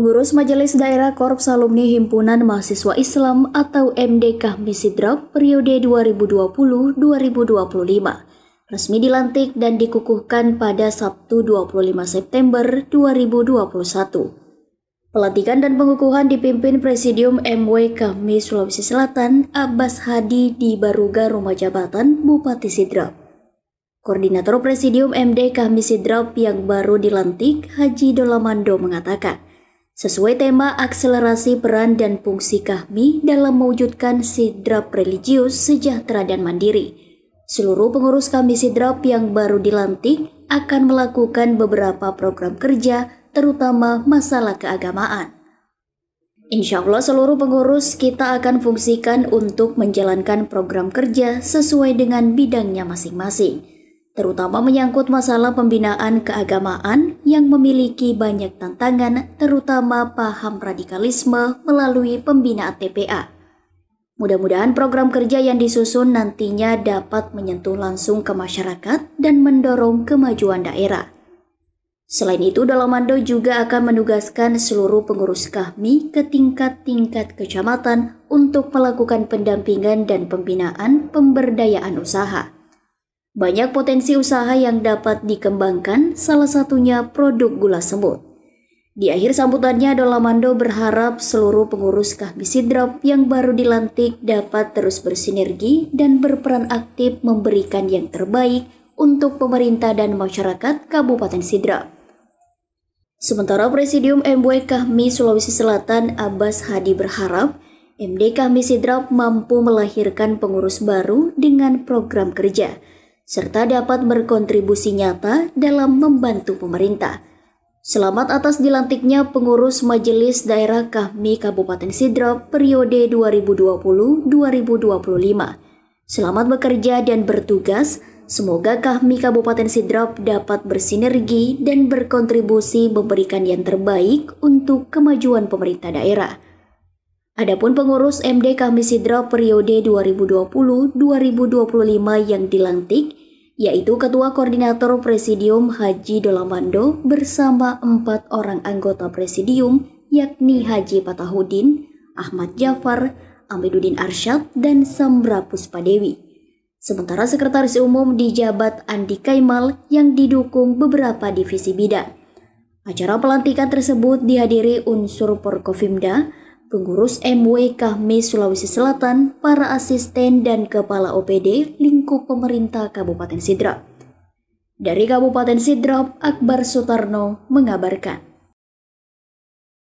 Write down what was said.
Pengurus Majelis Daerah Korps Alumni Himpunan Mahasiswa Islam atau MDK Misidrap periode 2020-2025 resmi dilantik dan dikukuhkan pada Sabtu 25 September 2021. Pelantikan dan pengukuhan dipimpin Presidium MWK Sulawesi Selatan Abbas Hadi di Baruga Rumah Jabatan Bupati Sidrap. Koordinator Presidium MD Kami Sidrap yang baru dilantik, Haji Dolamando mengatakan, sesuai tema akselerasi peran dan fungsi kahmi dalam mewujudkan sidrap religius sejahtera dan mandiri. Seluruh pengurus kami sidrap yang baru dilantik akan melakukan beberapa program kerja terutama masalah keagamaan. Insya Allah seluruh pengurus kita akan fungsikan untuk menjalankan program kerja sesuai dengan bidangnya masing-masing terutama menyangkut masalah pembinaan keagamaan yang memiliki banyak tantangan, terutama paham radikalisme melalui pembinaan TPA. Mudah-mudahan program kerja yang disusun nantinya dapat menyentuh langsung ke masyarakat dan mendorong kemajuan daerah. Selain itu, Dalamando juga akan menugaskan seluruh pengurus kami ke tingkat-tingkat kecamatan untuk melakukan pendampingan dan pembinaan pemberdayaan usaha. Banyak potensi usaha yang dapat dikembangkan, salah satunya produk gula semut. Di akhir sambutannya, Dolamando berharap seluruh pengurus Kahbisidrop yang baru dilantik dapat terus bersinergi dan berperan aktif memberikan yang terbaik untuk pemerintah dan masyarakat Kabupaten Sidrap. Sementara Presidium MW Kahmi Sulawesi Selatan Abbas Hadi berharap MD Kahmi Sidrap mampu melahirkan pengurus baru dengan program kerja – serta dapat berkontribusi nyata dalam membantu pemerintah. Selamat atas dilantiknya pengurus Majelis Daerah Kahmi Kabupaten Sidrap periode 2020-2025. Selamat bekerja dan bertugas. Semoga Kahmi Kabupaten Sidrap dapat bersinergi dan berkontribusi memberikan yang terbaik untuk kemajuan pemerintah daerah. Adapun pengurus MD Kahmi Sidrap periode 2020-2025 yang dilantik yaitu Ketua Koordinator Presidium Haji Dolamando bersama empat orang anggota Presidium yakni Haji Patahudin, Ahmad Jafar, Amiduddin Arsyad, dan Samra Puspadewi. Sementara Sekretaris Umum dijabat Andi Kaimal yang didukung beberapa divisi bidang. Acara pelantikan tersebut dihadiri unsur Porkofimda, pengurus MWK ME Sulawesi Selatan, para asisten dan kepala OPD lingkup pemerintah Kabupaten Sidrap. Dari Kabupaten Sidrap, Akbar Sutarno mengabarkan.